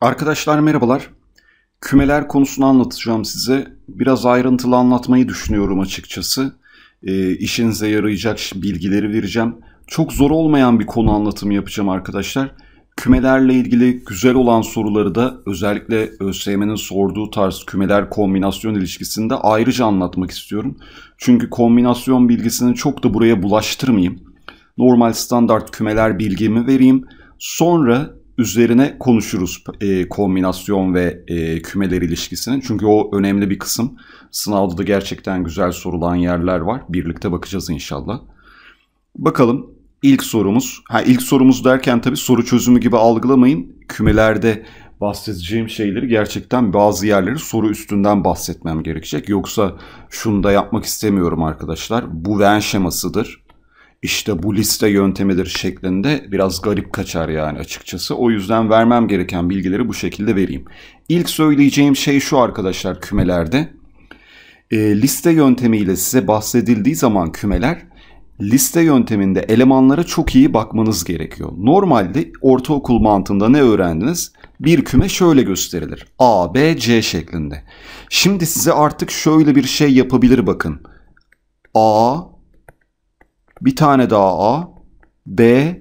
Arkadaşlar merhabalar. Kümeler konusunu anlatacağım size. Biraz ayrıntılı anlatmayı düşünüyorum açıkçası. E, işinize yarayacak bilgileri vereceğim. Çok zor olmayan bir konu anlatımı yapacağım arkadaşlar. Kümelerle ilgili güzel olan soruları da özellikle ÖSYM'nin sorduğu tarz kümeler kombinasyon ilişkisinde ayrıca anlatmak istiyorum. Çünkü kombinasyon bilgisini çok da buraya bulaştırmayayım. Normal standart kümeler bilgimi vereyim. Sonra üzerine konuşuruz e, kombinasyon ve e, kümeler ilişkisini. Çünkü o önemli bir kısım. Sınavda da gerçekten güzel sorulan yerler var. Birlikte bakacağız inşallah. Bakalım ilk sorumuz. Ha ilk sorumuz derken tabii soru çözümü gibi algılamayın. Kümelerde bahsedeceğim şeyleri gerçekten bazı yerleri soru üstünden bahsetmem gerekecek. Yoksa şunu da yapmak istemiyorum arkadaşlar. Bu Venn şemasıdır işte bu liste yöntemidir şeklinde biraz garip kaçar yani açıkçası. O yüzden vermem gereken bilgileri bu şekilde vereyim. İlk söyleyeceğim şey şu arkadaşlar kümelerde. E, liste yöntemiyle size bahsedildiği zaman kümeler liste yönteminde elemanlara çok iyi bakmanız gerekiyor. Normalde ortaokul mantığında ne öğrendiniz? Bir küme şöyle gösterilir. A, B, C şeklinde. Şimdi size artık şöyle bir şey yapabilir bakın. A, bir tane daha A. B.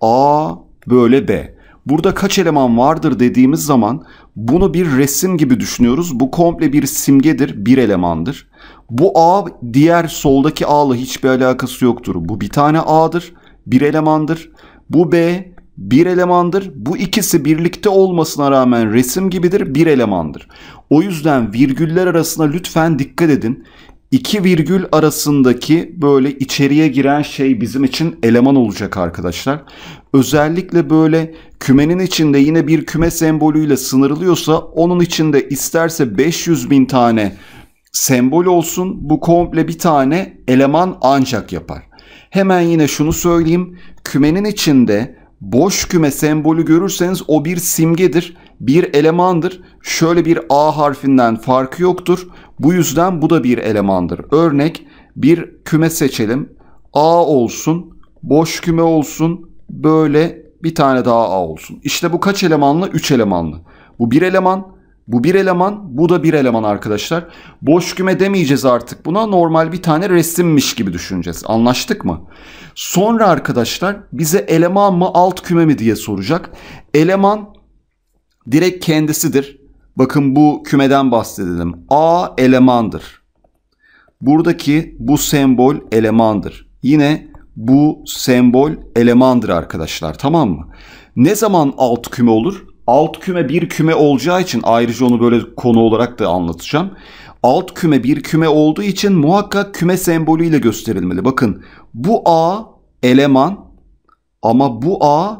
A böyle B. Burada kaç eleman vardır dediğimiz zaman bunu bir resim gibi düşünüyoruz. Bu komple bir simgedir, bir elemandır. Bu A diğer soldaki A'la hiçbir alakası yoktur. Bu bir tane A'dır, bir elemandır. Bu B bir elemandır. Bu ikisi birlikte olmasına rağmen resim gibidir, bir elemandır. O yüzden virgüller arasına lütfen dikkat edin. İki virgül arasındaki böyle içeriye giren şey bizim için eleman olacak arkadaşlar. Özellikle böyle kümenin içinde yine bir küme sembolüyle sınırlıyorsa onun içinde isterse 500 bin tane sembol olsun bu komple bir tane eleman ancak yapar. Hemen yine şunu söyleyeyim kümenin içinde boş küme sembolü görürseniz o bir simgedir bir elemandır. Şöyle bir A harfinden farkı yoktur. Bu yüzden bu da bir elemandır. Örnek bir küme seçelim. A olsun, boş küme olsun, böyle bir tane daha A olsun. İşte bu kaç elemanlı? 3 elemanlı. Bu bir eleman, bu bir eleman, bu da bir eleman arkadaşlar. Boş küme demeyeceğiz artık buna. Normal bir tane resimmiş gibi düşüneceğiz. Anlaştık mı? Sonra arkadaşlar bize eleman mı alt küme mi diye soracak. Eleman direkt kendisidir. Bakın bu kümeden bahsedelim. A elemandır. Buradaki bu sembol elemandır. Yine bu sembol elemandır arkadaşlar tamam mı? Ne zaman alt küme olur? Alt küme bir küme olacağı için ayrıca onu böyle konu olarak da anlatacağım. Alt küme bir küme olduğu için muhakkak küme sembolüyle gösterilmeli. Bakın bu A eleman ama bu A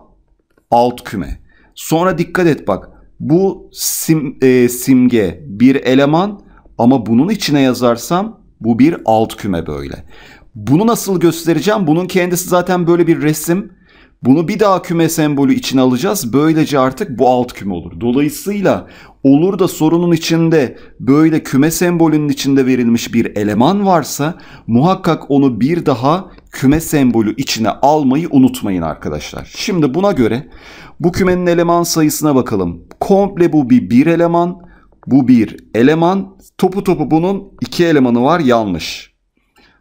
alt küme. Sonra dikkat et bak bu sim, e, simge bir eleman ama bunun içine yazarsam bu bir alt küme böyle. Bunu nasıl göstereceğim? Bunun kendisi zaten böyle bir resim. Bunu bir daha küme sembolü için alacağız. Böylece artık bu alt küme olur. Dolayısıyla olur da sorunun içinde böyle küme sembolünün içinde verilmiş bir eleman varsa muhakkak onu bir daha küme sembolü içine almayı unutmayın arkadaşlar. Şimdi buna göre bu kümenin eleman sayısına bakalım. Komple bu bir bir eleman, bu bir eleman. Topu topu bunun iki elemanı var yanlış.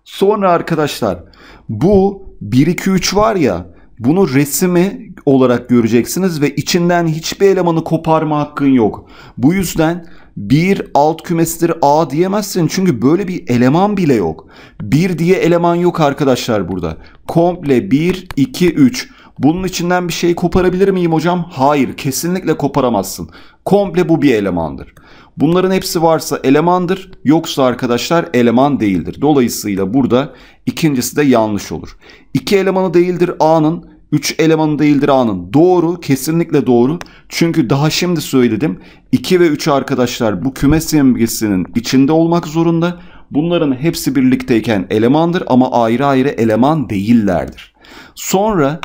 Sonra arkadaşlar bu 1 2 3 var ya bunu resmi olarak göreceksiniz ve içinden hiçbir elemanı koparma hakkın yok. Bu yüzden bir alt kümesidir A diyemezsin. Çünkü böyle bir eleman bile yok. Bir diye eleman yok arkadaşlar burada. Komple 1, 2, 3. Bunun içinden bir şey koparabilir miyim hocam? Hayır kesinlikle koparamazsın. Komple bu bir elemandır. Bunların hepsi varsa elemandır yoksa arkadaşlar eleman değildir. Dolayısıyla burada ikincisi de yanlış olur. İki elemanı değildir A'nın 3 eleman değildir A'nın. Doğru, kesinlikle doğru. Çünkü daha şimdi söyledim. 2 ve 3 arkadaşlar bu küme simgesinin içinde olmak zorunda. Bunların hepsi birlikteyken elemandır ama ayrı ayrı eleman değillerdir. Sonra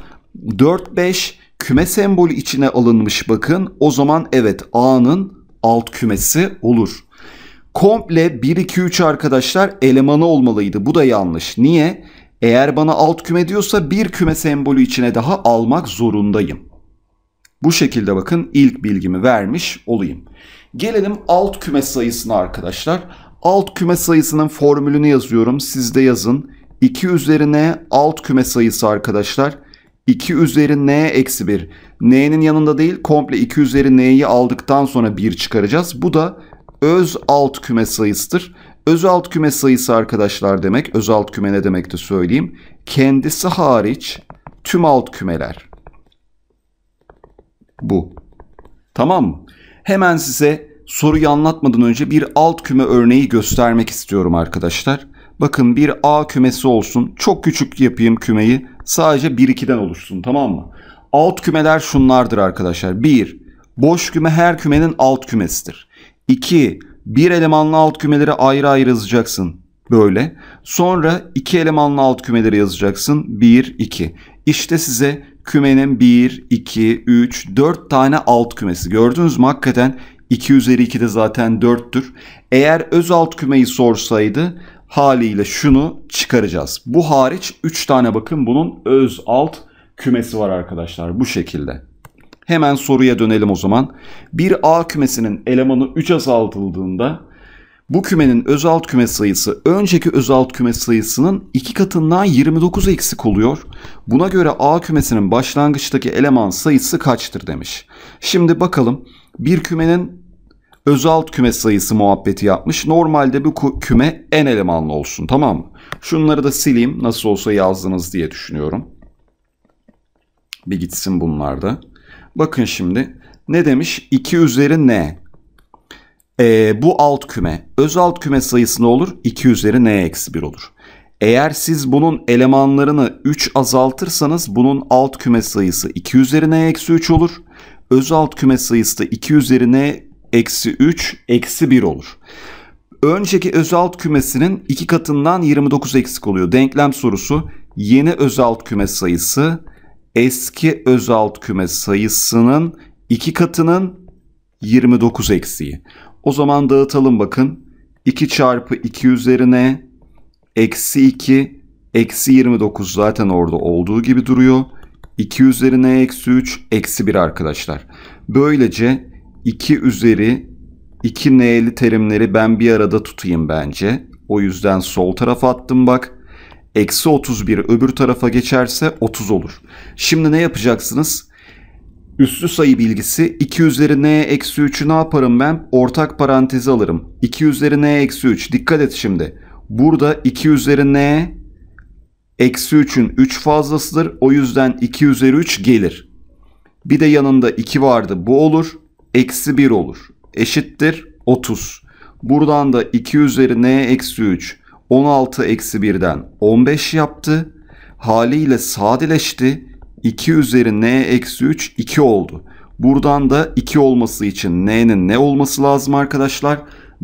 4 5 küme sembolü içine alınmış bakın. O zaman evet A'nın alt kümesi olur. Komple 1 2 3 arkadaşlar elemanı olmalıydı. Bu da yanlış. Niye? Eğer bana alt küme diyorsa bir küme sembolü içine daha almak zorundayım. Bu şekilde bakın ilk bilgimi vermiş olayım. Gelelim alt küme sayısına arkadaşlar. Alt küme sayısının formülünü yazıyorum. Siz de yazın. 2 üzerine alt küme sayısı arkadaşlar. 2 üzeri n eksi 1. n'nin yanında değil komple 2 üzeri n'yi aldıktan sonra 1 çıkaracağız. Bu da öz alt küme sayısıdır. Özalt küme sayısı arkadaşlar demek. Özalt küme ne demekti söyleyeyim. Kendisi hariç tüm alt kümeler. Bu. Tamam mı? Hemen size soruyu anlatmadan önce bir alt küme örneği göstermek istiyorum arkadaşlar. Bakın bir A kümesi olsun. Çok küçük yapayım kümeyi. Sadece 1-2'den oluşsun tamam mı? Alt kümeler şunlardır arkadaşlar. 1. Boş küme her kümenin alt kümesidir. 2 bir elemanlı alt kümeleri ayrı ayrı yazacaksın. Böyle. Sonra iki elemanlı alt kümeleri yazacaksın. 1, 2. İşte size kümenin 1, 2, 3, 4 tane alt kümesi. Gördünüz mü? Hakikaten 2 üzeri 2 de zaten 4'tür. Eğer öz alt kümeyi sorsaydı haliyle şunu çıkaracağız. Bu hariç 3 tane bakın bunun öz alt kümesi var arkadaşlar bu şekilde. Hemen soruya dönelim o zaman. Bir A kümesinin elemanı 3 azaltıldığında bu kümenin özalt küme sayısı önceki özalt küme sayısının 2 katından 29 eksik oluyor. Buna göre A kümesinin başlangıçtaki eleman sayısı kaçtır demiş. Şimdi bakalım bir kümenin özalt küme sayısı muhabbeti yapmış. Normalde bu küme en elemanlı olsun tamam mı? Şunları da sileyim nasıl olsa yazdınız diye düşünüyorum. Bir gitsin bunlar da. Bakın şimdi ne demiş? 2 üzeri n. Ee, bu alt küme. Öz alt küme sayısı ne olur? 2 üzeri n eksi 1 olur. Eğer siz bunun elemanlarını 3 azaltırsanız bunun alt küme sayısı 2 üzeri n eksi 3 olur. Öz alt küme sayısı da 2 üzeri n eksi 3 eksi 1 olur. Önceki öz alt kümesinin 2 katından 29 eksik oluyor. Denklem sorusu yeni öz alt küme sayısı eski özalt küme sayısının 2 katının 29 eksiği. O zaman dağıtalım bakın. 2 çarpı 2 üzerine eksi 2 eksi 29 zaten orada olduğu gibi duruyor. 2 üzerine eksi 3 eksi 1 arkadaşlar. Böylece 2 üzeri 2 n'li terimleri ben bir arada tutayım bence. O yüzden sol tarafa attım bak eksi 31 öbür tarafa geçerse 30 olur. Şimdi ne yapacaksınız? Üslü sayı bilgisi 2 üzeri n eksi 3'ü ne yaparım ben? Ortak parantezi alırım. 2 üzeri n eksi 3. Dikkat et şimdi. Burada 2 üzeri n eksi 3'ün 3 fazlasıdır. O yüzden 2 üzeri 3 gelir. Bir de yanında 2 vardı. Bu olur. Eksi 1 olur. Eşittir 30. Buradan da 2 üzeri n eksi 3 16 eksi 1'den 15 yaptı. Haliyle sadeleşti. 2 üzeri n eksi 3 2 oldu. Buradan da 2 olması için n'nin ne olması lazım arkadaşlar?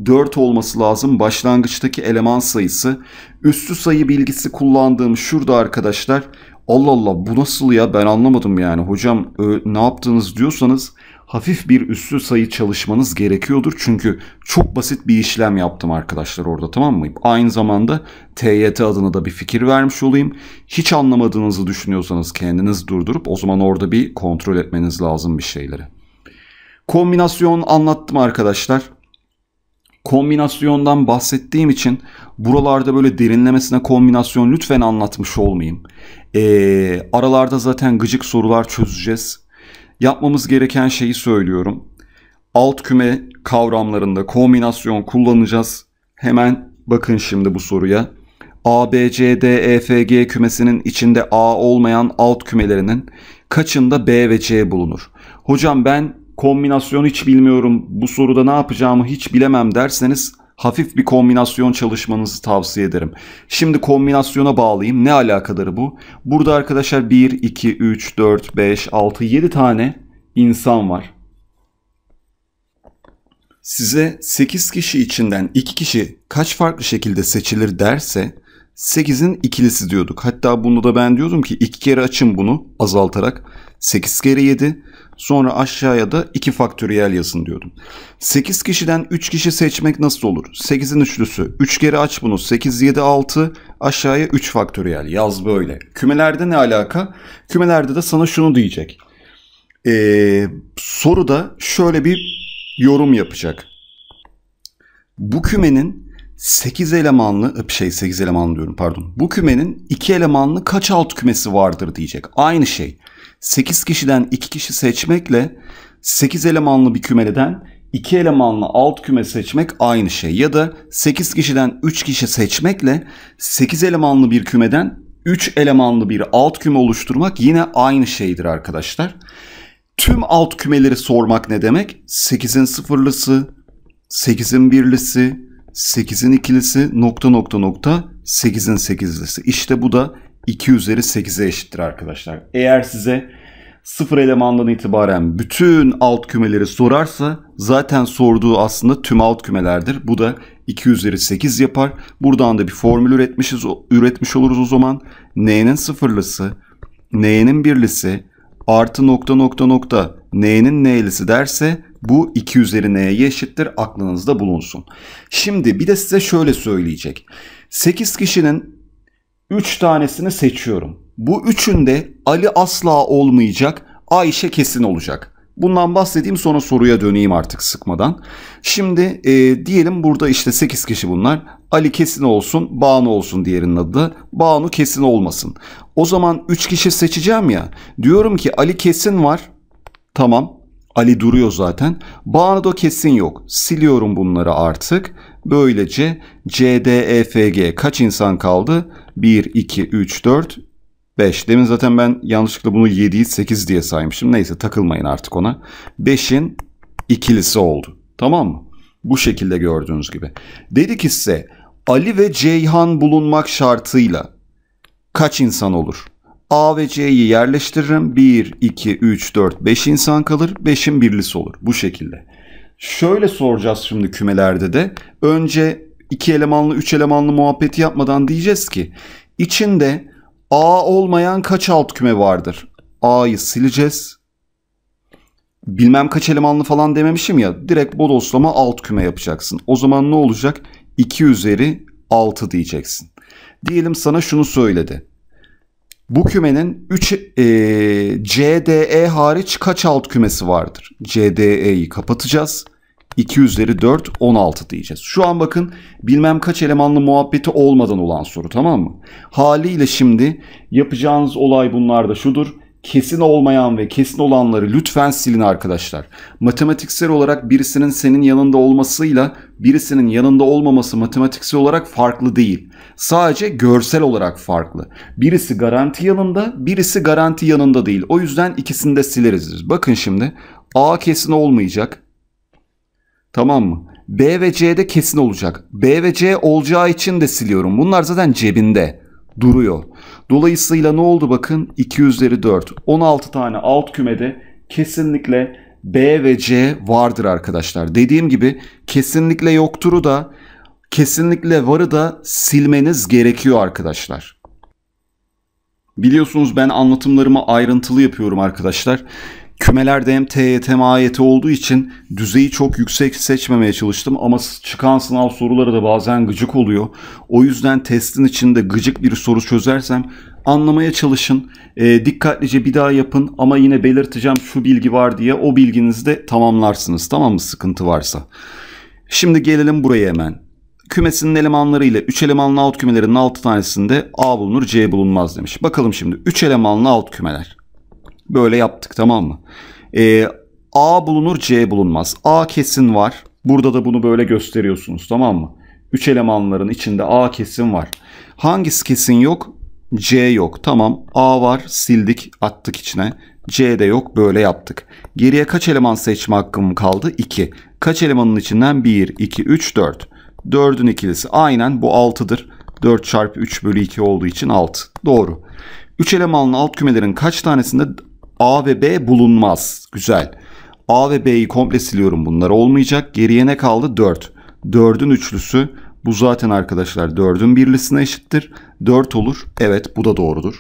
4 olması lazım başlangıçtaki eleman sayısı. Üstü sayı bilgisi kullandığım şurada arkadaşlar. Allah Allah bu nasıl ya ben anlamadım yani. Hocam ne yaptınız diyorsanız hafif bir üstü sayı çalışmanız gerekiyordur. Çünkü çok basit bir işlem yaptım arkadaşlar orada tamam mı? Aynı zamanda TYT adına da bir fikir vermiş olayım. Hiç anlamadığınızı düşünüyorsanız kendiniz durdurup o zaman orada bir kontrol etmeniz lazım bir şeyleri. Kombinasyon anlattım arkadaşlar. Kombinasyondan bahsettiğim için buralarda böyle derinlemesine kombinasyon lütfen anlatmış olmayayım. Ee, aralarda zaten gıcık sorular çözeceğiz yapmamız gereken şeyi söylüyorum. Alt küme kavramlarında kombinasyon kullanacağız. Hemen bakın şimdi bu soruya. A, B, C, D, E, F, G kümesinin içinde A olmayan alt kümelerinin kaçında B ve C bulunur? Hocam ben kombinasyon hiç bilmiyorum bu soruda ne yapacağımı hiç bilemem derseniz hafif bir kombinasyon çalışmanızı tavsiye ederim. Şimdi kombinasyona bağlayayım. Ne alakaları bu? Burada arkadaşlar 1, 2, 3, 4, 5, 6, 7 tane insan var. Size 8 kişi içinden 2 kişi kaç farklı şekilde seçilir derse 8'in ikilisi diyorduk. Hatta bunu da ben diyordum ki 2 kere açın bunu azaltarak. 8 kere 7 Sonra aşağıya da 2 faktöriyel yazın diyordum. 8 kişiden 3 kişi seçmek nasıl olur? 8'in üçlüsü. 3 kere aç bunu. 8, 7, 6. Aşağıya 3 faktöriyel yaz böyle. Kümelerde ne alaka? Kümelerde de sana şunu diyecek. Ee, da şöyle bir yorum yapacak. Bu kümenin 8 elemanlı e, şey 8 elemanlı diyorum pardon. Bu kümenin 2 elemanlı kaç alt kümesi vardır diyecek. Aynı şey. 8 kişiden 2 kişi seçmekle 8 elemanlı bir kümeleden 2 elemanlı alt küme seçmek aynı şey. Ya da 8 kişiden 3 kişi seçmekle 8 elemanlı bir kümeden 3 elemanlı bir alt küme oluşturmak yine aynı şeydir arkadaşlar. Tüm alt kümeleri sormak ne demek? 8'in sıfırlısı, 8'in birlisi, 8'in ikilisi, nokta nokta nokta, 8'in sekizlisi. İşte bu da 2 üzeri 8'e eşittir arkadaşlar. Eğer size sıfır elemandan itibaren bütün alt kümeleri sorarsa zaten sorduğu aslında tüm alt kümelerdir. Bu da 2 üzeri 8 yapar. Buradan da bir formül üretmişiz, üretmiş oluruz o zaman. N'nin sıfırlısı, N'nin birlisi, artı nokta nokta nokta n'nin n'lisi derse bu 2 üzeri n'ye eşittir aklınızda bulunsun. Şimdi bir de size şöyle söyleyecek. 8 kişinin 3 tanesini seçiyorum. Bu üçünde Ali asla olmayacak, Ayşe kesin olacak. Bundan bahsedeyim sonra soruya döneyim artık sıkmadan. Şimdi e, diyelim burada işte 8 kişi bunlar. Ali kesin olsun, Banu olsun diğerinin adı da. Banu kesin olmasın. O zaman 3 kişi seçeceğim ya. Diyorum ki Ali kesin var. Tamam. Ali duruyor zaten. Banu da kesin yok. Siliyorum bunları artık Böylece CDEFG kaç insan kaldı? 1, 2, 3, 4, 5. Demin zaten ben yanlışlıkla bunu 7'yi 8 diye saymışım. Neyse takılmayın artık ona. 5'in ikilisi oldu. Tamam mı? Bu şekilde gördüğünüz gibi. Dedik ise Ali ve Ceyhan bulunmak şartıyla kaç insan olur? A ve C'yi yerleştiririm. 1, 2, 3, 4, 5 insan kalır. 5'in birlisi olur. Bu şekilde. Şöyle soracağız şimdi kümelerde de. Önce iki elemanlı, üç elemanlı muhabbeti yapmadan diyeceğiz ki içinde A olmayan kaç alt küme vardır? A'yı sileceğiz. Bilmem kaç elemanlı falan dememişim ya. Direkt bodoslama alt küme yapacaksın. O zaman ne olacak? 2 üzeri 6 diyeceksin. Diyelim sana şunu söyledi. Bu kümenin 3 e, CDE hariç kaç alt kümesi vardır? CDE'yi kapatacağız. 2 üzeri 4 16 diyeceğiz. Şu an bakın bilmem kaç elemanlı muhabbeti olmadan olan soru tamam mı? Haliyle şimdi yapacağınız olay bunlar da şudur. Kesin olmayan ve kesin olanları lütfen silin arkadaşlar. Matematiksel olarak birisinin senin yanında olmasıyla birisinin yanında olmaması matematiksel olarak farklı değil. Sadece görsel olarak farklı. Birisi garanti yanında, birisi garanti yanında değil. O yüzden ikisini de sileriz. Bakın şimdi A kesin olmayacak. Tamam mı? B ve C'de kesin olacak. B ve C olacağı için de siliyorum. Bunlar zaten cebinde duruyor. Dolayısıyla ne oldu bakın? 2 üzeri 4. 16 tane alt kümede kesinlikle B ve C vardır arkadaşlar. Dediğim gibi kesinlikle yokturu da kesinlikle varı da silmeniz gerekiyor arkadaşlar. Biliyorsunuz ben anlatımlarımı ayrıntılı yapıyorum arkadaşlar. Kümelerde hem TYT hem AYT olduğu için düzeyi çok yüksek seçmemeye çalıştım ama çıkan sınav soruları da bazen gıcık oluyor. O yüzden testin içinde gıcık bir soru çözersem anlamaya çalışın. E, dikkatlice bir daha yapın ama yine belirteceğim şu bilgi var diye o bilginizi de tamamlarsınız tamam mı sıkıntı varsa. Şimdi gelelim buraya hemen. Kümesinin elemanları ile 3 elemanlı alt kümelerin 6 tanesinde A bulunur C bulunmaz demiş. Bakalım şimdi 3 elemanlı alt kümeler. Böyle yaptık tamam mı? E, A bulunur C bulunmaz. A kesin var. Burada da bunu böyle gösteriyorsunuz tamam mı? Üç elemanların içinde A kesin var. Hangisi kesin yok? C yok. Tamam A var sildik attık içine. C de yok böyle yaptık. Geriye kaç eleman seçme hakkım kaldı? 2. Kaç elemanın içinden? 1, 2, 3, 4. 4'ün ikilisi aynen bu 6'dır. 4 çarpı 3 bölü 2 olduğu için 6. Doğru. 3 elemanlı alt kümelerin kaç tanesinde A ve B bulunmaz. Güzel. A ve B'yi komple siliyorum. Bunlar olmayacak. Geriye ne kaldı? 4. 4'ün üçlüsü bu zaten arkadaşlar 4'ün birlisine eşittir. 4 olur. Evet bu da doğrudur.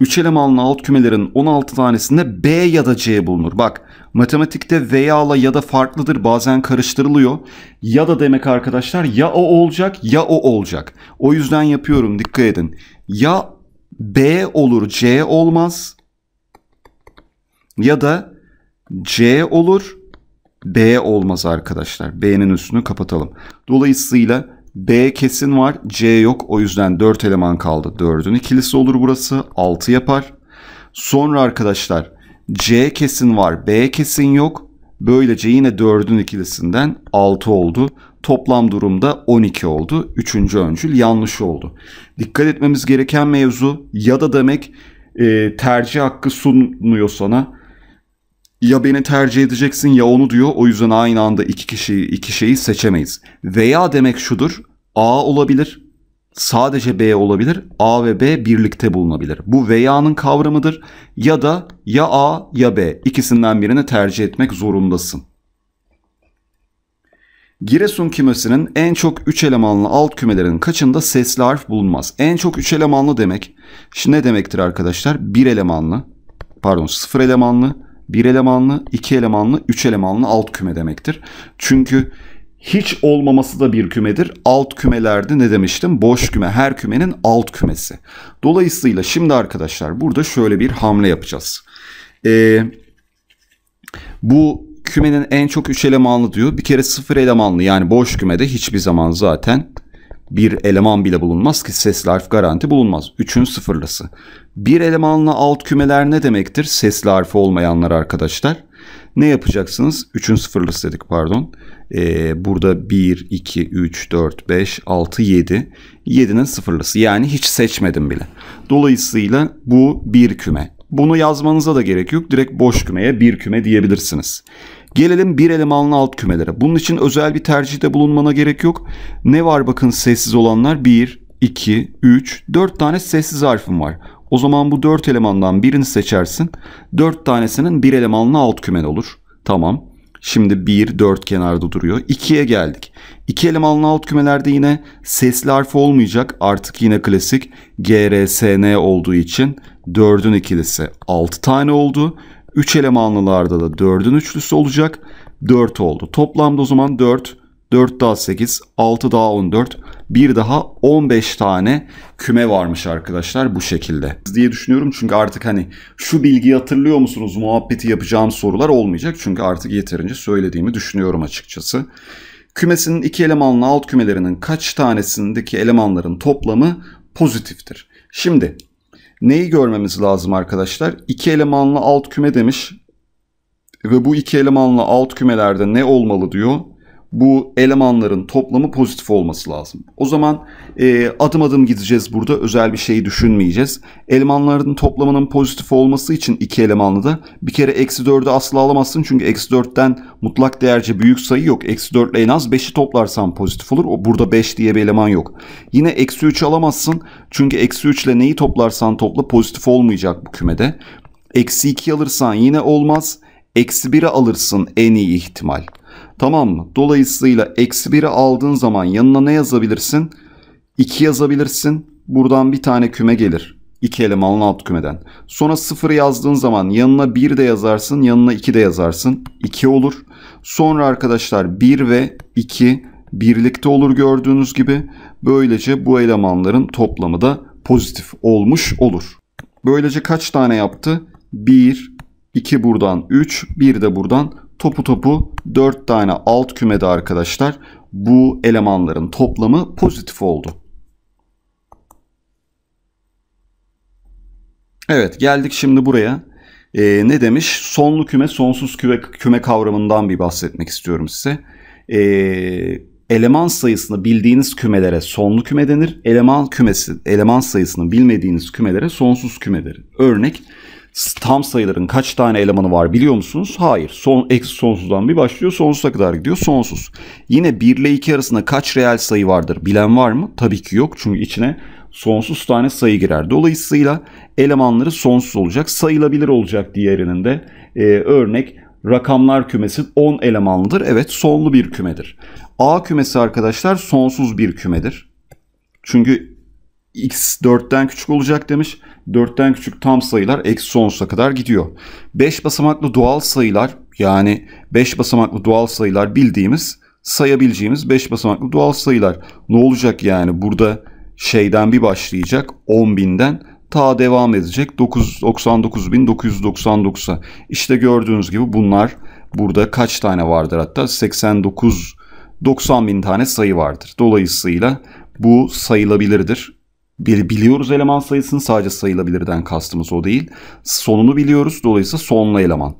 3 elemanlı alt kümelerin 16 tanesinde B ya da C bulunur. Bak matematikte veya ya da farklıdır bazen karıştırılıyor. Ya da demek arkadaşlar ya o olacak ya o olacak. O yüzden yapıyorum dikkat edin. Ya B olur C olmaz ya da C olur B olmaz arkadaşlar. B'nin üstünü kapatalım. Dolayısıyla B kesin var C yok o yüzden 4 eleman kaldı. 4'ün ikilisi olur burası 6 yapar. Sonra arkadaşlar C kesin var B kesin yok. Böylece yine 4'ün ikilisinden 6 oldu. Toplam durumda 12 oldu. Üçüncü öncül yanlış oldu. Dikkat etmemiz gereken mevzu ya da demek e, tercih hakkı sunuyor sana ya beni tercih edeceksin ya onu diyor. O yüzden aynı anda iki kişiyi iki şeyi seçemeyiz. Veya demek şudur. A olabilir. Sadece B olabilir. A ve B birlikte bulunabilir. Bu veya'nın kavramıdır. Ya da ya A ya B ikisinden birini tercih etmek zorundasın. Giresun kümesinin en çok 3 elemanlı alt kümelerin kaçında sesli harf bulunmaz? En çok 3 elemanlı demek. Şimdi ne demektir arkadaşlar? 1 elemanlı, pardon 0 elemanlı, bir elemanlı, iki elemanlı, üç elemanlı alt küme demektir. Çünkü hiç olmaması da bir kümedir. Alt kümelerde ne demiştim? Boş küme. Her kümenin alt kümesi. Dolayısıyla şimdi arkadaşlar burada şöyle bir hamle yapacağız. Ee, bu kümenin en çok 3 elemanlı diyor. Bir kere 0 elemanlı yani boş kümede hiçbir zaman zaten bir eleman bile bulunmaz ki ses harf garanti bulunmaz. Üçün sıfırlısı. Bir elemanla alt kümeler ne demektir? Sesli harfi olmayanlar arkadaşlar. Ne yapacaksınız? Üçün sıfırlısı dedik pardon. Ee, burada 1, 2, 3, 4, 5, 6, 7. 7'nin sıfırlısı. Yani hiç seçmedim bile. Dolayısıyla bu bir küme. Bunu yazmanıza da gerek yok. Direkt boş kümeye bir küme diyebilirsiniz. Gelelim bir elemanlı alt kümelere. Bunun için özel bir tercihte bulunmana gerek yok. Ne var bakın sessiz olanlar? 1, 2, 3, 4 tane sessiz harfim var. O zaman bu 4 elemandan birini seçersin. 4 tanesinin bir elemanlı alt kümen olur. Tamam. Şimdi 1, 4 kenarda duruyor. 2'ye geldik. 2 elemanlı alt kümelerde yine sesli harf olmayacak. Artık yine klasik GRSN olduğu için 4'ün ikilisi 6 tane oldu. 3 elemanlılarda da 4'ün üçlüsü olacak. 4 oldu. Toplamda o zaman 4, 4 daha 8, 6 daha 14, bir daha 15 tane küme varmış arkadaşlar bu şekilde. Diye düşünüyorum çünkü artık hani şu bilgiyi hatırlıyor musunuz muhabbeti yapacağım sorular olmayacak. Çünkü artık yeterince söylediğimi düşünüyorum açıkçası. Kümesinin iki elemanlı alt kümelerinin kaç tanesindeki elemanların toplamı pozitiftir. Şimdi Neyi görmemiz lazım arkadaşlar? İki elemanlı alt küme demiş. Ve bu iki elemanlı alt kümelerde ne olmalı diyor? bu elemanların toplamı pozitif olması lazım. O zaman e, adım adım gideceğiz burada özel bir şey düşünmeyeceğiz. Elemanların toplamının pozitif olması için iki elemanlı da bir kere eksi 4'ü asla alamazsın. Çünkü eksi 4'ten mutlak değerce büyük sayı yok. Eksi 4 ile en az 5'i toplarsan pozitif olur. O, burada 5 diye bir eleman yok. Yine eksi 3 alamazsın. Çünkü eksi 3 ile neyi toplarsan topla pozitif olmayacak bu kümede. Eksi 2 alırsan yine olmaz. Eksi 1'e alırsın en iyi ihtimal. Tamam mı? Dolayısıyla eksi 1'i aldığın zaman yanına ne yazabilirsin? 2 yazabilirsin. Buradan bir tane küme gelir. İki elemanlı alt kümeden. Sonra 0 yazdığın zaman yanına 1 de yazarsın, yanına 2 de yazarsın. 2 olur. Sonra arkadaşlar 1 ve 2 birlikte olur gördüğünüz gibi. Böylece bu elemanların toplamı da pozitif olmuş olur. Böylece kaç tane yaptı? 1, 2 buradan 3, 1 de buradan topu topu 4 tane alt kümede arkadaşlar bu elemanların toplamı pozitif oldu. Evet geldik şimdi buraya. Ee, ne demiş? Sonlu küme, sonsuz küme, küme kavramından bir bahsetmek istiyorum size. Ee, eleman sayısını bildiğiniz kümelere sonlu küme denir. Eleman kümesi, eleman sayısını bilmediğiniz kümelere sonsuz küme denir. Örnek tam sayıların kaç tane elemanı var biliyor musunuz? Hayır. Son, eksi sonsuzdan bir başlıyor sonsuza kadar gidiyor sonsuz. Yine 1 ile 2 arasında kaç reel sayı vardır bilen var mı? Tabii ki yok çünkü içine sonsuz tane sayı girer. Dolayısıyla elemanları sonsuz olacak sayılabilir olacak diğerinin de e, örnek rakamlar kümesi 10 elemanlıdır. Evet sonlu bir kümedir. A kümesi arkadaşlar sonsuz bir kümedir. Çünkü x 4'ten küçük olacak demiş. 4'ten küçük tam sayılar eksi sonsuza kadar gidiyor. 5 basamaklı doğal sayılar yani 5 basamaklı doğal sayılar bildiğimiz sayabileceğimiz 5 basamaklı doğal sayılar. Ne olacak yani burada şeyden bir başlayacak 10.000'den ta devam edecek 99.999'a. İşte gördüğünüz gibi bunlar burada kaç tane vardır hatta 89 90 bin tane sayı vardır. Dolayısıyla bu sayılabilirdir bir biliyoruz eleman sayısını sadece sayılabilirden kastımız o değil. Sonunu biliyoruz dolayısıyla sonlu eleman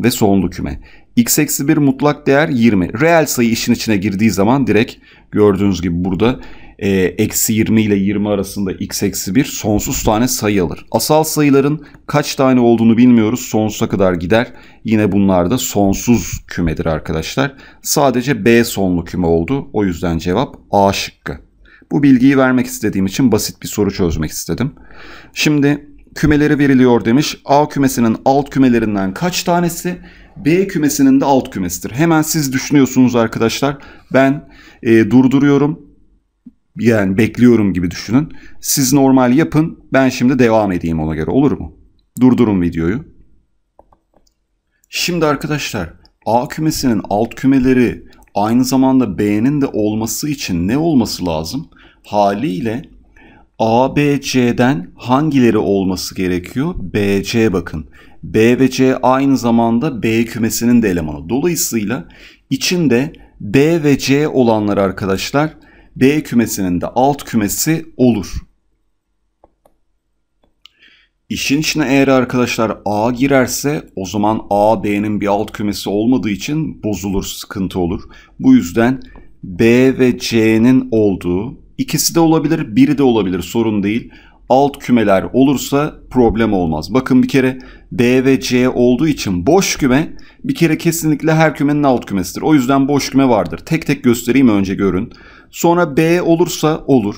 ve sonlu küme. x eksi 1 mutlak değer 20. Reel sayı işin içine girdiği zaman direkt gördüğünüz gibi burada e, eksi 20 ile 20 arasında x eksi 1 sonsuz tane sayı alır. Asal sayıların kaç tane olduğunu bilmiyoruz. Sonsuza kadar gider. Yine bunlar da sonsuz kümedir arkadaşlar. Sadece B sonlu küme oldu. O yüzden cevap A şıkkı. Bu bilgiyi vermek istediğim için basit bir soru çözmek istedim. Şimdi kümeleri veriliyor demiş. A kümesinin alt kümelerinden kaç tanesi? B kümesinin de alt kümesidir. Hemen siz düşünüyorsunuz arkadaşlar. Ben e, durduruyorum. Yani bekliyorum gibi düşünün. Siz normal yapın. Ben şimdi devam edeyim ona göre. Olur mu? Durdurun videoyu. Şimdi arkadaşlar A kümesinin alt kümeleri aynı zamanda B'nin de olması için ne olması lazım? Haliyle A, B, C'den hangileri olması gerekiyor? B, C bakın. B ve C aynı zamanda B kümesinin de elemanı. Dolayısıyla içinde B ve C olanlar arkadaşlar B kümesinin de alt kümesi olur. İşin içine eğer arkadaşlar A girerse o zaman A B'nin bir alt kümesi olmadığı için bozulur, sıkıntı olur. Bu yüzden B ve C'nin olduğu İkisi de olabilir, biri de olabilir sorun değil. Alt kümeler olursa problem olmaz. Bakın bir kere D ve C olduğu için boş küme bir kere kesinlikle her kümenin alt kümesidir. O yüzden boş küme vardır. Tek tek göstereyim önce görün. Sonra B olursa olur.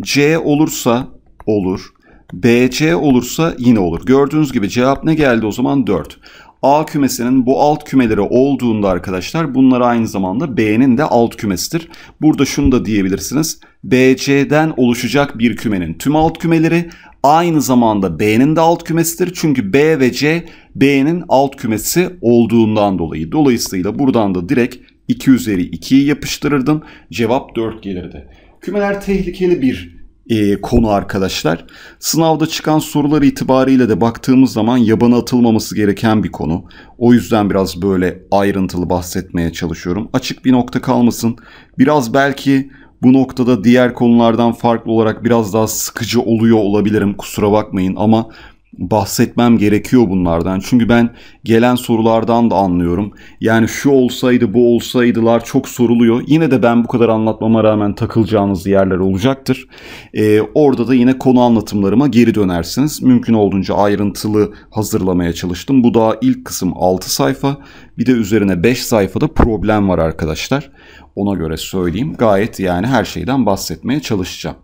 C olursa olur. BC olursa yine olur. Gördüğünüz gibi cevap ne geldi o zaman 4. A kümesinin bu alt kümeleri olduğunda arkadaşlar bunlar aynı zamanda B'nin de alt kümesidir. Burada şunu da diyebilirsiniz. BC'den oluşacak bir kümenin tüm alt kümeleri aynı zamanda B'nin de alt kümesidir. Çünkü B ve C B'nin alt kümesi olduğundan dolayı. Dolayısıyla buradan da direkt 2 üzeri 2'yi yapıştırırdım. Cevap 4 gelirdi. Kümeler tehlikeli bir e, konu arkadaşlar. Sınavda çıkan sorular itibariyle de baktığımız zaman yabana atılmaması gereken bir konu. O yüzden biraz böyle ayrıntılı bahsetmeye çalışıyorum. Açık bir nokta kalmasın. Biraz belki bu noktada diğer konulardan farklı olarak biraz daha sıkıcı oluyor olabilirim kusura bakmayın ama bahsetmem gerekiyor bunlardan. Çünkü ben gelen sorulardan da anlıyorum. Yani şu olsaydı bu olsaydılar çok soruluyor. Yine de ben bu kadar anlatmama rağmen takılacağınız yerler olacaktır. Ee, orada da yine konu anlatımlarıma geri dönersiniz. Mümkün olduğunca ayrıntılı hazırlamaya çalıştım. Bu daha ilk kısım 6 sayfa. Bir de üzerine 5 sayfada problem var arkadaşlar. Ona göre söyleyeyim. Gayet yani her şeyden bahsetmeye çalışacağım.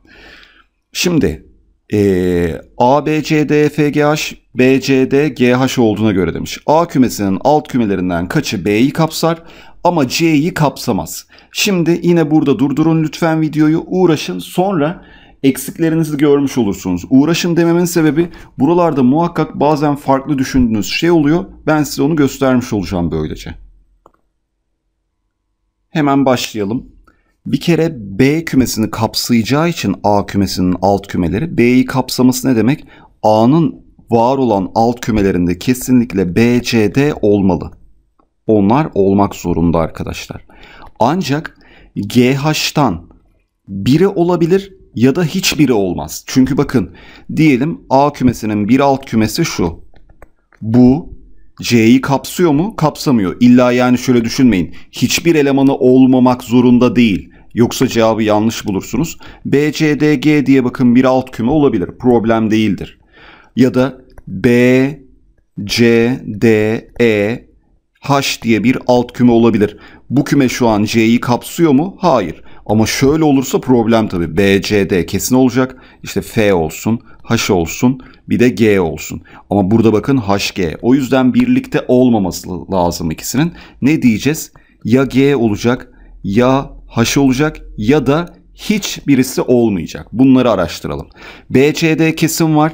Şimdi e, A, B, C, D, F, G, H, B, C, D, G, H olduğuna göre demiş. A kümesinin alt kümelerinden kaçı B'yi kapsar ama C'yi kapsamaz. Şimdi yine burada durdurun lütfen videoyu uğraşın sonra eksiklerinizi görmüş olursunuz. Uğraşın dememin sebebi buralarda muhakkak bazen farklı düşündüğünüz şey oluyor. Ben size onu göstermiş olacağım böylece. Hemen başlayalım. Bir kere B kümesini kapsayacağı için A kümesinin alt kümeleri. B'yi kapsaması ne demek? A'nın var olan alt kümelerinde kesinlikle B, C, D olmalı. Onlar olmak zorunda arkadaşlar. Ancak GH'tan biri olabilir ya da hiçbiri olmaz. Çünkü bakın diyelim A kümesinin bir alt kümesi şu. Bu C'yi kapsıyor mu? Kapsamıyor. İlla yani şöyle düşünmeyin. Hiçbir elemanı olmamak zorunda değil. Yoksa cevabı yanlış bulursunuz. BCDG diye bakın bir alt küme olabilir. Problem değildir. Ya da B, C, D, E, H diye bir alt küme olabilir. Bu küme şu an C'yi kapsıyor mu? Hayır. Ama şöyle olursa problem tabii. B, C, D kesin olacak. İşte F olsun, H olsun, bir de G olsun. Ama burada bakın G. O yüzden birlikte olmaması lazım ikisinin. Ne diyeceğiz? Ya G olacak ya haşı olacak ya da hiç birisi olmayacak. Bunları araştıralım. BCD kesim var.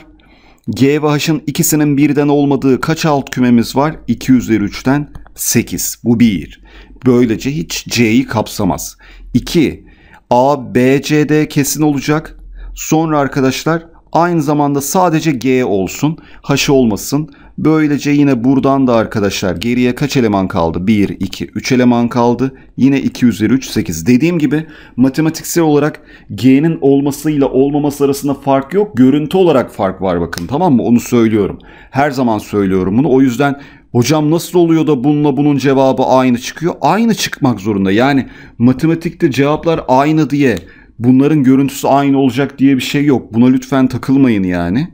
G ve H'ın ikisinin birden olmadığı kaç alt kümemiz var? 2 üzeri 3'ten 8. Bu 1. Böylece hiç C'yi kapsamaz. 2. A, B, C, D kesin olacak. Sonra arkadaşlar aynı zamanda sadece G olsun. H olmasın. Böylece yine buradan da arkadaşlar geriye kaç eleman kaldı? 1, 2, 3 eleman kaldı. Yine 2 üzeri 3, 8. Dediğim gibi matematiksel olarak G'nin olmasıyla olmaması arasında fark yok. Görüntü olarak fark var bakın tamam mı? Onu söylüyorum. Her zaman söylüyorum bunu. O yüzden Hocam nasıl oluyor da bununla bunun cevabı aynı çıkıyor? Aynı çıkmak zorunda. Yani matematikte cevaplar aynı diye bunların görüntüsü aynı olacak diye bir şey yok. Buna lütfen takılmayın yani.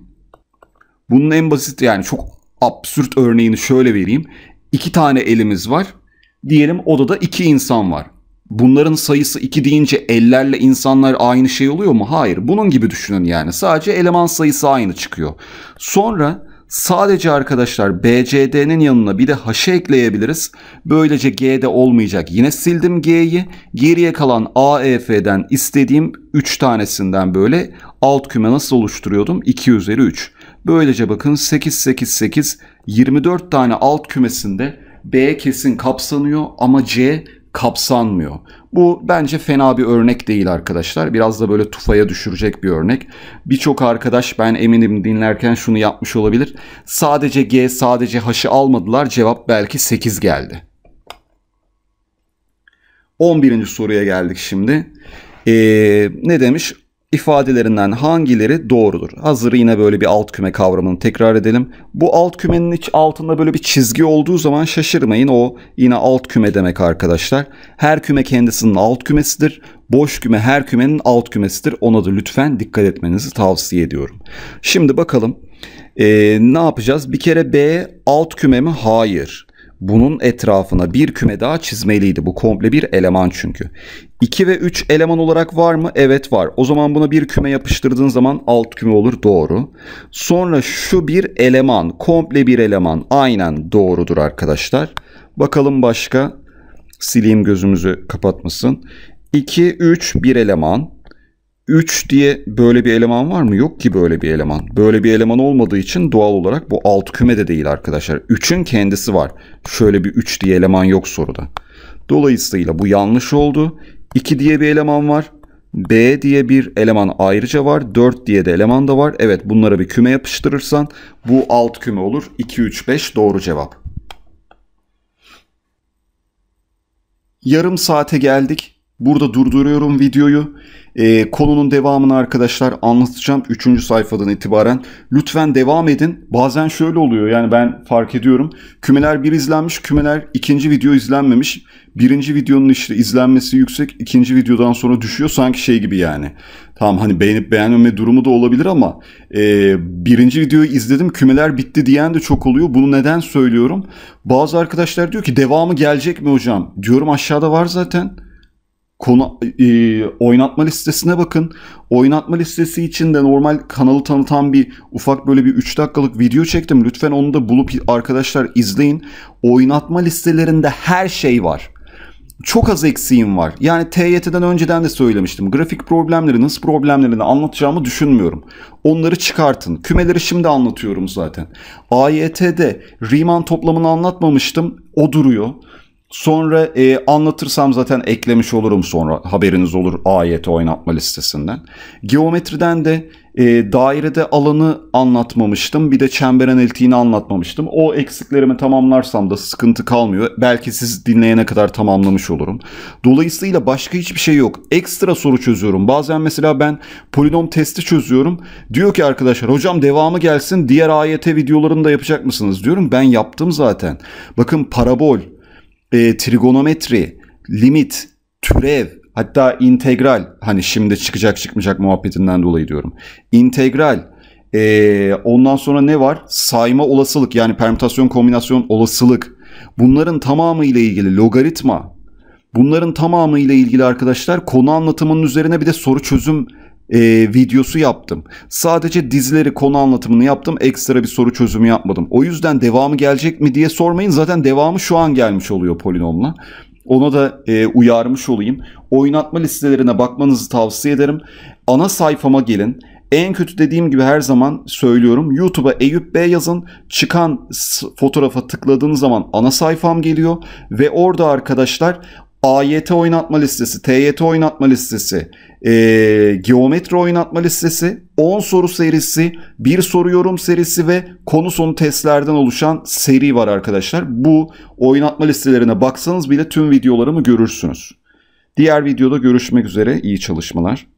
Bunun en basit yani çok absürt örneğini şöyle vereyim. İki tane elimiz var. Diyelim odada iki insan var. Bunların sayısı iki deyince ellerle insanlar aynı şey oluyor mu? Hayır. Bunun gibi düşünün yani. Sadece eleman sayısı aynı çıkıyor. Sonra sadece arkadaşlar BCD'nin yanına bir de haşe ekleyebiliriz. Böylece G'de olmayacak. Yine sildim G'yi. Geriye kalan AEF'den istediğim 3 tanesinden böyle alt küme nasıl oluşturuyordum? 2 üzeri 3. Böylece bakın 8 8 8 24 tane alt kümesinde B kesin kapsanıyor ama C kapsanmıyor. Bu bence fena bir örnek değil arkadaşlar. Biraz da böyle tufaya düşürecek bir örnek. Birçok arkadaş ben eminim dinlerken şunu yapmış olabilir. Sadece G sadece H'ı almadılar. Cevap belki 8 geldi. 11. soruya geldik şimdi. Ee, ne demiş? ifadelerinden hangileri doğrudur? Hazır yine böyle bir alt küme kavramını tekrar edelim. Bu alt kümenin iç altında böyle bir çizgi olduğu zaman şaşırmayın. O yine alt küme demek arkadaşlar. Her küme kendisinin alt kümesidir. Boş küme her kümenin alt kümesidir. Ona da lütfen dikkat etmenizi tavsiye ediyorum. Şimdi bakalım ee, ne yapacağız? Bir kere B alt küme mi? Hayır. Bunun etrafına bir küme daha çizmeliydi. Bu komple bir eleman çünkü. 2 ve 3 eleman olarak var mı? Evet var. O zaman buna bir küme yapıştırdığın zaman alt küme olur. Doğru. Sonra şu bir eleman. Komple bir eleman. Aynen doğrudur arkadaşlar. Bakalım başka. Sileyim gözümüzü kapatmasın. 2, 3, bir eleman. 3 diye böyle bir eleman var mı? Yok ki böyle bir eleman. Böyle bir eleman olmadığı için doğal olarak bu alt küme de değil arkadaşlar. 3'ün kendisi var. Şöyle bir 3 diye eleman yok soruda. Dolayısıyla bu yanlış oldu. 2 diye bir eleman var. B diye bir eleman ayrıca var. 4 diye de eleman da var. Evet bunlara bir küme yapıştırırsan bu alt küme olur. 2, 3, 5 doğru cevap. Yarım saate geldik. Burada durduruyorum videoyu. Ee, konunun devamını arkadaşlar anlatacağım 3. sayfadan itibaren. Lütfen devam edin. Bazen şöyle oluyor yani ben fark ediyorum. Kümeler 1 izlenmiş, kümeler 2. video izlenmemiş. Birinci videonun işte izlenmesi yüksek, ikinci videodan sonra düşüyor sanki şey gibi yani. Tamam hani beğenip beğenmeme durumu da olabilir ama e, birinci videoyu izledim kümeler bitti diyen de çok oluyor. Bunu neden söylüyorum? Bazı arkadaşlar diyor ki devamı gelecek mi hocam? Diyorum aşağıda var zaten konu e, oynatma listesine bakın. Oynatma listesi içinde normal kanalı tanıtan bir ufak böyle bir 3 dakikalık video çektim. Lütfen onu da bulup arkadaşlar izleyin. Oynatma listelerinde her şey var. Çok az eksiğim var. Yani TYT'den önceden de söylemiştim. Grafik problemleri, nasıl problemlerini anlatacağımı düşünmüyorum. Onları çıkartın. Kümeleri şimdi anlatıyorum zaten. AYT'de Riemann toplamını anlatmamıştım. O duruyor. Sonra e, anlatırsam zaten eklemiş olurum sonra haberiniz olur ayeti oynatma listesinden. Geometriden de e, dairede alanı anlatmamıştım bir de çember analitiğini anlatmamıştım. O eksiklerimi tamamlarsam da sıkıntı kalmıyor. Belki siz dinleyene kadar tamamlamış olurum. Dolayısıyla başka hiçbir şey yok. Ekstra soru çözüyorum. Bazen mesela ben polinom testi çözüyorum. Diyor ki arkadaşlar hocam devamı gelsin diğer AYT videolarını da yapacak mısınız? Diyorum ben yaptım zaten. Bakın parabol e, trigonometri, limit, türev, hatta integral hani şimdi çıkacak çıkmayacak muhabbetinden dolayı diyorum. İntegral, e, ondan sonra ne var? Sayma olasılık yani permütasyon kombinasyon olasılık. Bunların tamamı ile ilgili logaritma. Bunların tamamı ile ilgili arkadaşlar konu anlatımının üzerine bir de soru çözüm e, videosu yaptım. Sadece dizileri konu anlatımını yaptım. Ekstra bir soru çözümü yapmadım. O yüzden devamı gelecek mi diye sormayın. Zaten devamı şu an gelmiş oluyor polinomla. Ona da e, uyarmış olayım. Oynatma listelerine bakmanızı tavsiye ederim. Ana sayfama gelin. En kötü dediğim gibi her zaman söylüyorum. YouTube'a Eyüp Bey yazın. Çıkan fotoğrafa tıkladığınız zaman ana sayfam geliyor. Ve orada arkadaşlar AYT oynatma listesi, TYT oynatma listesi, e, geometri oynatma listesi, 10 soru serisi, bir soru yorum serisi ve konu sonu testlerden oluşan seri var arkadaşlar. Bu oynatma listelerine baksanız bile tüm videolarımı görürsünüz. Diğer videoda görüşmek üzere, iyi çalışmalar.